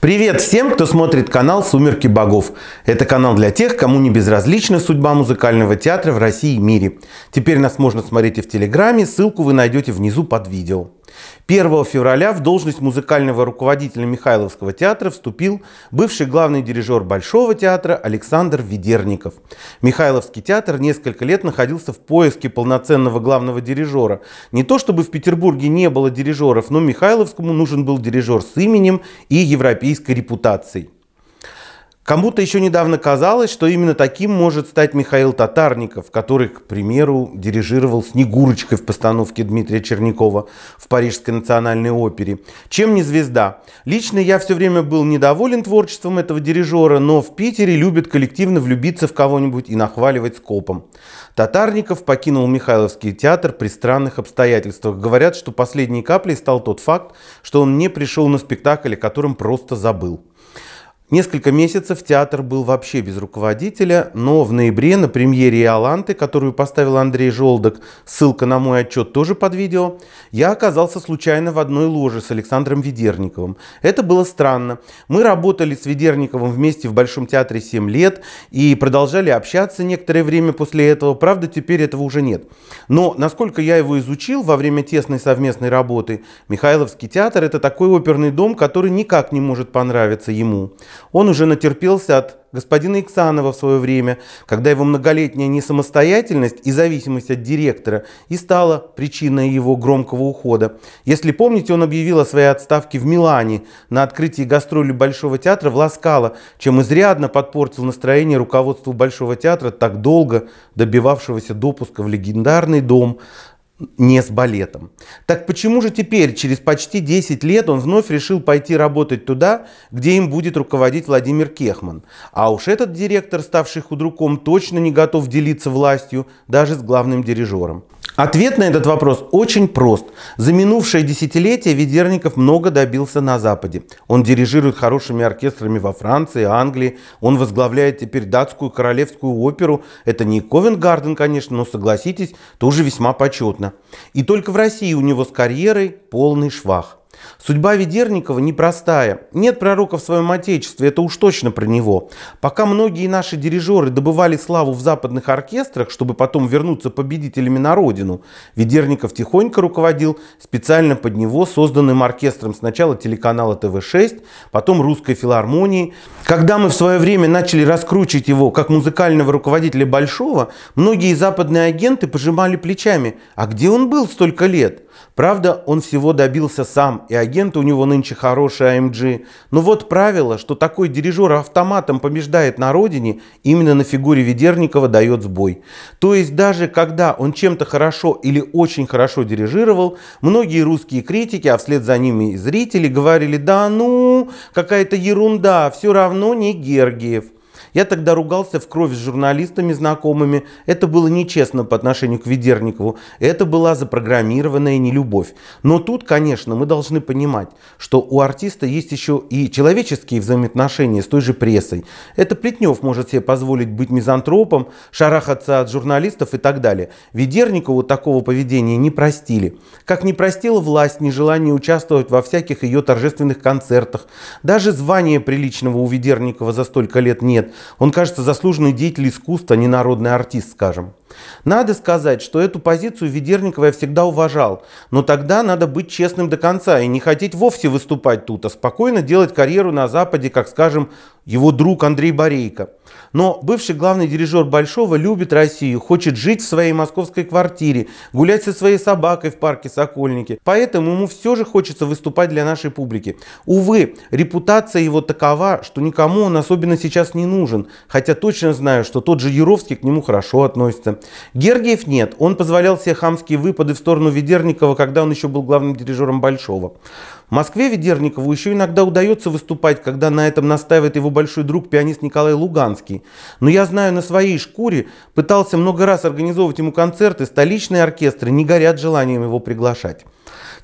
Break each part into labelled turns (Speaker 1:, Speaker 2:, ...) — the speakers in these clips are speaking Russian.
Speaker 1: Привет всем, кто смотрит канал «Сумерки богов». Это канал для тех, кому не безразлична судьба музыкального театра в России и мире. Теперь нас можно смотреть и в Телеграме, ссылку вы найдете внизу под видео. 1 февраля в должность музыкального руководителя Михайловского театра вступил бывший главный дирижер Большого театра Александр Ведерников. Михайловский театр несколько лет находился в поиске полноценного главного дирижера. Не то чтобы в Петербурге не было дирижеров, но Михайловскому нужен был дирижер с именем и европейской репутацией. Кому-то еще недавно казалось, что именно таким может стать Михаил Татарников, который, к примеру, дирижировал «Снегурочкой» в постановке Дмитрия Чернякова в Парижской национальной опере. Чем не звезда? Лично я все время был недоволен творчеством этого дирижера, но в Питере любят коллективно влюбиться в кого-нибудь и нахваливать скопом. Татарников покинул Михайловский театр при странных обстоятельствах. Говорят, что последней каплей стал тот факт, что он не пришел на спектакль, о котором просто забыл. Несколько месяцев театр был вообще без руководителя, но в ноябре на премьере «Иоланты», которую поставил Андрей Жолдок, ссылка на мой отчет тоже под видео, я оказался случайно в одной ложе с Александром Ведерниковым. Это было странно. Мы работали с Ведерниковым вместе в Большом театре 7 лет и продолжали общаться некоторое время после этого, правда теперь этого уже нет. Но насколько я его изучил во время тесной совместной работы, Михайловский театр – это такой оперный дом, который никак не может понравиться ему. Он уже натерпелся от господина Иксанова в свое время, когда его многолетняя несамостоятельность и зависимость от директора и стала причиной его громкого ухода. Если помните, он объявил о своей отставке в Милане на открытии гастроли Большого театра в Ласкало, чем изрядно подпортил настроение руководству Большого театра, так долго добивавшегося допуска в легендарный дом, не с балетом. Так почему же теперь, через почти 10 лет, он вновь решил пойти работать туда, где им будет руководить Владимир Кехман? А уж этот директор, ставший худруком, точно не готов делиться властью даже с главным дирижером. Ответ на этот вопрос очень прост. За минувшее десятилетие Ведерников много добился на Западе. Он дирижирует хорошими оркестрами во Франции, Англии. Он возглавляет теперь датскую королевскую оперу. Это не Ковенгарден, конечно, но, согласитесь, тоже весьма почетно. И только в России у него с карьерой полный швах. Судьба Ведерникова непростая. Нет пророка в своем отечестве, это уж точно про него. Пока многие наши дирижеры добывали славу в западных оркестрах, чтобы потом вернуться победителями на родину, Ведерников тихонько руководил специально под него созданным оркестром сначала телеканала ТВ-6, потом Русской филармонии. Когда мы в свое время начали раскручивать его как музыкального руководителя Большого, многие западные агенты пожимали плечами. А где он был столько лет? Правда, он всего добился сам и и агенты у него нынче хорошие АМГ. Но ну вот правило, что такой дирижер автоматом побеждает на родине, именно на фигуре Ведерникова дает сбой. То есть даже когда он чем-то хорошо или очень хорошо дирижировал, многие русские критики, а вслед за ними и зрители, говорили, да ну, какая-то ерунда, все равно не Гергиев. Я тогда ругался в кровь с журналистами знакомыми. Это было нечестно по отношению к Ведерникову. Это была запрограммированная нелюбовь. Но тут, конечно, мы должны понимать, что у артиста есть еще и человеческие взаимоотношения с той же прессой. Это Плетнев может себе позволить быть мизантропом, шарахаться от журналистов и так далее. Ведерникову такого поведения не простили. Как не простила власть нежелание участвовать во всяких ее торжественных концертах. Даже звания приличного у Ведерникова за столько лет нет. Он, кажется, заслуженный деятель искусства, а не народный артист, скажем. Надо сказать, что эту позицию Ведерникова я всегда уважал, но тогда надо быть честным до конца и не хотеть вовсе выступать тут, а спокойно делать карьеру на Западе, как, скажем, его друг Андрей Борейко. Но бывший главный дирижер Большого любит Россию, хочет жить в своей московской квартире, гулять со своей собакой в парке Сокольники. Поэтому ему все же хочется выступать для нашей публики. Увы, репутация его такова, что никому он особенно сейчас не нужен нужен, хотя точно знаю, что тот же Юровский к нему хорошо относится. Гергиев нет, он позволял себе хамские выпады в сторону Ведерникова, когда он еще был главным дирижером Большого. В Москве Ведерникову еще иногда удается выступать, когда на этом настаивает его большой друг пианист Николай Луганский. Но я знаю на своей шкуре, пытался много раз организовывать ему концерты, столичные оркестры не горят желанием его приглашать.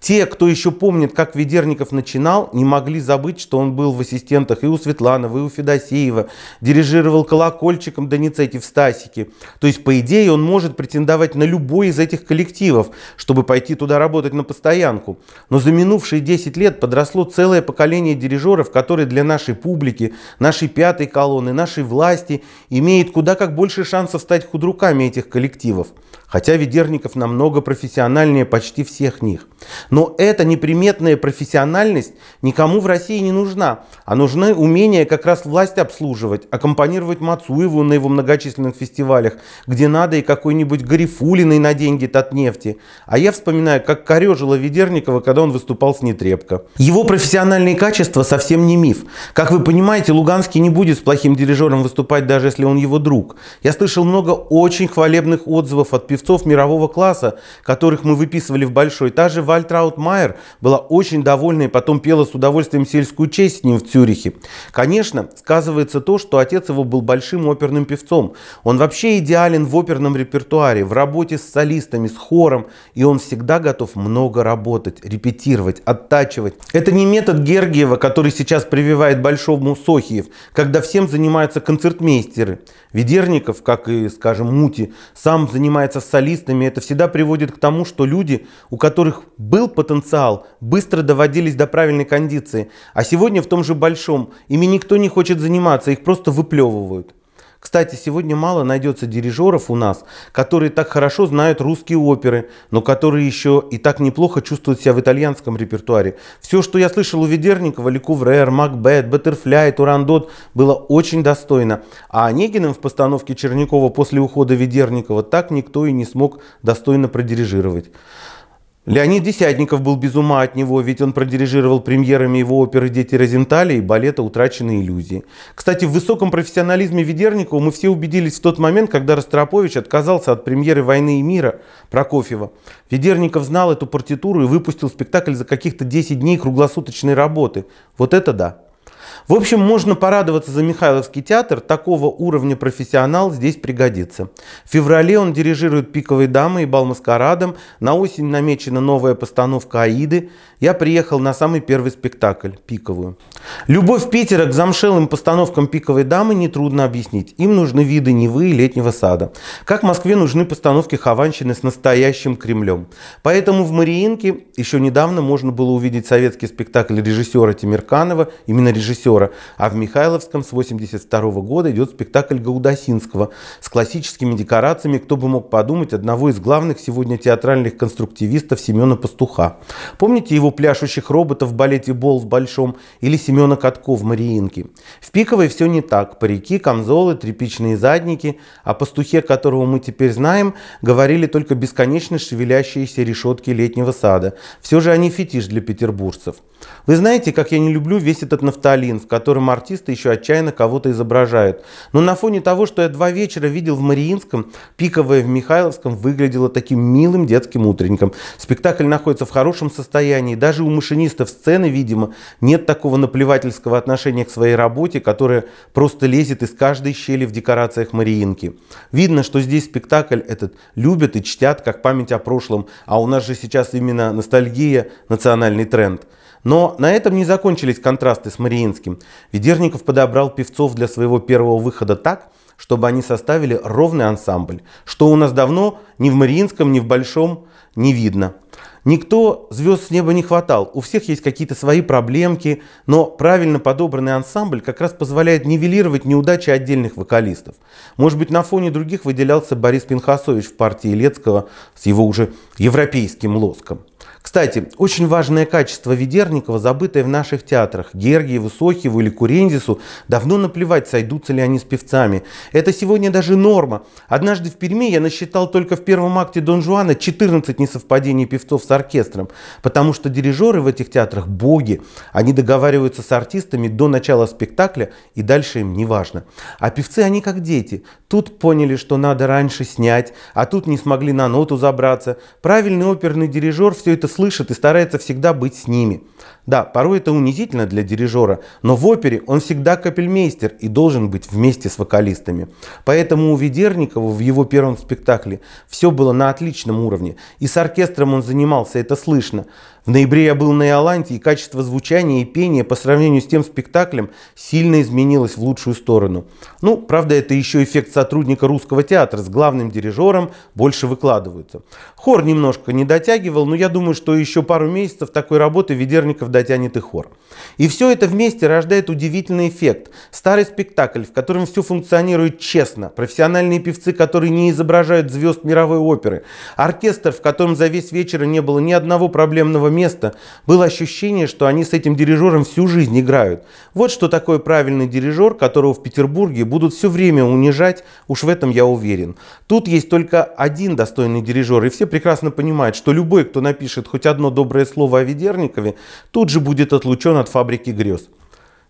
Speaker 1: Те, кто еще помнит, как Ведерников начинал, не могли забыть, что он был в ассистентах и у Светланова, и у Федосеева, дирижировал колокольчиком Доницетти в Стасике. То есть, по идее, он может претендовать на любой из этих коллективов, чтобы пойти туда работать на постоянку. Но за минувшие 10 лет подросло целое поколение дирижеров, которые для нашей публики, нашей пятой колонны, нашей власти имеют куда как больше шансов стать худруками этих коллективов. Хотя Ведерников намного профессиональнее почти всех них. Но эта неприметная профессиональность никому в России не нужна, а нужны умения как раз власть обслуживать, аккомпанировать Мацуеву на его многочисленных фестивалях, где надо и какой-нибудь Гарифулиной на деньги от нефти. А я вспоминаю, как корежила Ведерникова, когда он выступал с Нетребко. Его профессиональные качества совсем не миф. Как вы понимаете, Луганский не будет с плохим дирижером выступать, даже если он его друг. Я слышал много очень хвалебных отзывов от певцов мирового класса, которых мы выписывали в Большой, та же Вальтраутмайер была очень довольна и потом пела с удовольствием сельскую честь с ним в Цюрихе. Конечно, сказывается то, что отец его был большим оперным певцом. Он вообще идеален в оперном репертуаре, в работе с солистами, с хором, и он всегда готов много работать, репетировать, оттачивать. Это не метод Гергиева, который сейчас прививает Большому Сохиев, когда всем занимаются концертмейстеры. Ведерников, как и, скажем, Мути, сам занимается солистами. Это всегда приводит к тому, что люди, у которых был потенциал, быстро доводились до правильной кондиции, а сегодня в том же большом ими никто не хочет заниматься, их просто выплевывают. Кстати, сегодня мало найдется дирижеров у нас, которые так хорошо знают русские оперы, но которые еще и так неплохо чувствуют себя в итальянском репертуаре. Все, что я слышал у Ведерникова, Лекуврер, Макбет, Баттерфляй, Турандот, было очень достойно. А Онегиным в постановке Черникова после ухода Ведерникова так никто и не смог достойно продирижировать. Леонид Десятников был без ума от него, ведь он продирижировал премьерами его оперы «Дети Розентали» и балета «Утраченные иллюзии». Кстати, в высоком профессионализме Ведерникова мы все убедились в тот момент, когда Ростропович отказался от премьеры «Войны и мира» Прокофьева. Ведерников знал эту партитуру и выпустил спектакль за каких-то 10 дней круглосуточной работы. Вот это да! В общем, можно порадоваться за Михайловский театр, такого уровня профессионал здесь пригодится. В феврале он дирижирует «Пиковой дамой» и «Бал маскарадом», на осень намечена новая постановка «Аиды». Я приехал на самый первый спектакль, «Пиковую». Любовь Питера к замшелым постановкам «Пиковой дамы» нетрудно объяснить. Им нужны виды Невы и Летнего сада. Как Москве нужны постановки Хованщины с настоящим Кремлем. Поэтому в «Мариинке» еще недавно можно было увидеть советский спектакль режиссера Тимирканова, именно режиссера актера, а в Михайловском с 82 -го года идет спектакль Гаудасинского с классическими декорациями, кто бы мог подумать, одного из главных сегодня театральных конструктивистов Семена Пастуха. Помните его пляшущих роботов в балете «Бол» в Большом или Семена Катко в «Мариинке»? В Пиковой все не так. Парики, камзолы, тряпичные задники. О пастухе, которого мы теперь знаем, говорили только бесконечно шевелящиеся решетки летнего сада. Все же они фетиш для петербуржцев. Вы знаете, как я не люблю весь этот нафталин, Берлин», в котором артисты еще отчаянно кого-то изображают. Но на фоне того, что я два вечера видел в Мариинском, пиковая в Михайловском выглядела таким милым детским утренником. Спектакль находится в хорошем состоянии. Даже у машинистов сцены, видимо, нет такого наплевательского отношения к своей работе, которое просто лезет из каждой щели в декорациях Мариинки. Видно, что здесь спектакль этот любят и чтят, как память о прошлом, а у нас же сейчас именно ностальгия – национальный тренд. Но на этом не закончились контрасты с Мариинским. Ведерников подобрал певцов для своего первого выхода так, чтобы они составили ровный ансамбль, что у нас давно ни в Мариинском, ни в Большом не видно. Никто звезд с неба не хватал, у всех есть какие-то свои проблемки, но правильно подобранный ансамбль как раз позволяет нивелировать неудачи отдельных вокалистов. Может быть, на фоне других выделялся Борис Пинхасович в партии Лецкого с его уже европейским лоском. Кстати, очень важное качество Ведерникова, забытое в наших театрах. Гергиеву, Сохиеву или Курензису давно наплевать, сойдутся ли они с певцами. Это сегодня даже норма. Однажды в Перми я насчитал только в первом акте Дон Жуана 14 несовпадений певцов с оркестром. Потому что дирижеры в этих театрах боги, они договариваются с артистами до начала спектакля и дальше им не важно. А певцы, они как дети. Тут поняли, что надо раньше снять, а тут не смогли на ноту забраться. Правильный оперный дирижер все это слышит и старается всегда быть с ними. Да, порой это унизительно для дирижера, но в опере он всегда капельмейстер и должен быть вместе с вокалистами. Поэтому у Ведерникова в его первом спектакле все было на отличном уровне. И с оркестром он занимался поднялся, это слышно. В ноябре я был на Иоланте, и качество звучания и пения по сравнению с тем спектаклем сильно изменилось в лучшую сторону. Ну, правда, это еще эффект сотрудника русского театра. С главным дирижером больше выкладываются. Хор немножко не дотягивал, но я думаю, что еще пару месяцев такой работы Ведерников дотянет и хор. И все это вместе рождает удивительный эффект. Старый спектакль, в котором все функционирует честно. Профессиональные певцы, которые не изображают звезд мировой оперы. Оркестр, в котором за весь вечер не было ни одного проблемного места места. Было ощущение, что они с этим дирижером всю жизнь играют. Вот что такое правильный дирижер, которого в Петербурге будут все время унижать, уж в этом я уверен. Тут есть только один достойный дирижер, и все прекрасно понимают, что любой, кто напишет хоть одно доброе слово о Ведерникове, тут же будет отлучен от фабрики грез.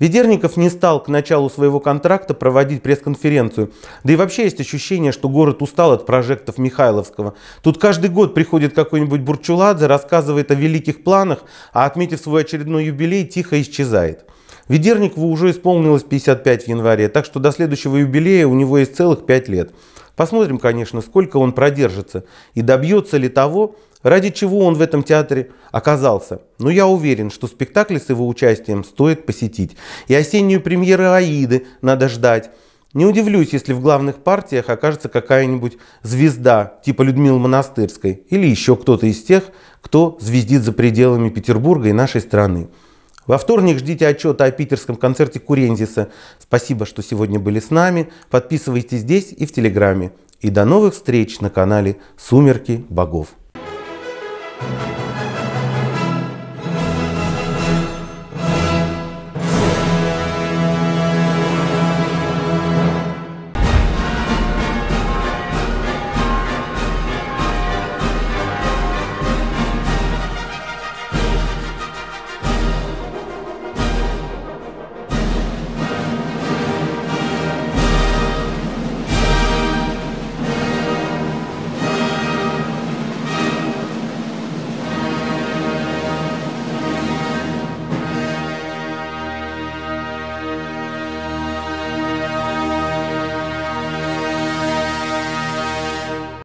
Speaker 1: Ведерников не стал к началу своего контракта проводить пресс-конференцию. Да и вообще есть ощущение, что город устал от прожектов Михайловского. Тут каждый год приходит какой-нибудь Бурчуладзе, рассказывает о великих планах, а отметив свой очередной юбилей, тихо исчезает. Ведерникову уже исполнилось 55 в январе, так что до следующего юбилея у него есть целых 5 лет. Посмотрим, конечно, сколько он продержится и добьется ли того, ради чего он в этом театре оказался. Но я уверен, что спектакли с его участием стоит посетить. И осеннюю премьеру «Аиды» надо ждать. Не удивлюсь, если в главных партиях окажется какая-нибудь звезда, типа Людмилы Монастырской, или еще кто-то из тех, кто звездит за пределами Петербурга и нашей страны. Во вторник ждите отчета о питерском концерте Курензиса. Спасибо, что сегодня были с нами. Подписывайтесь здесь и в Телеграме. И до новых встреч на канале «Сумерки богов».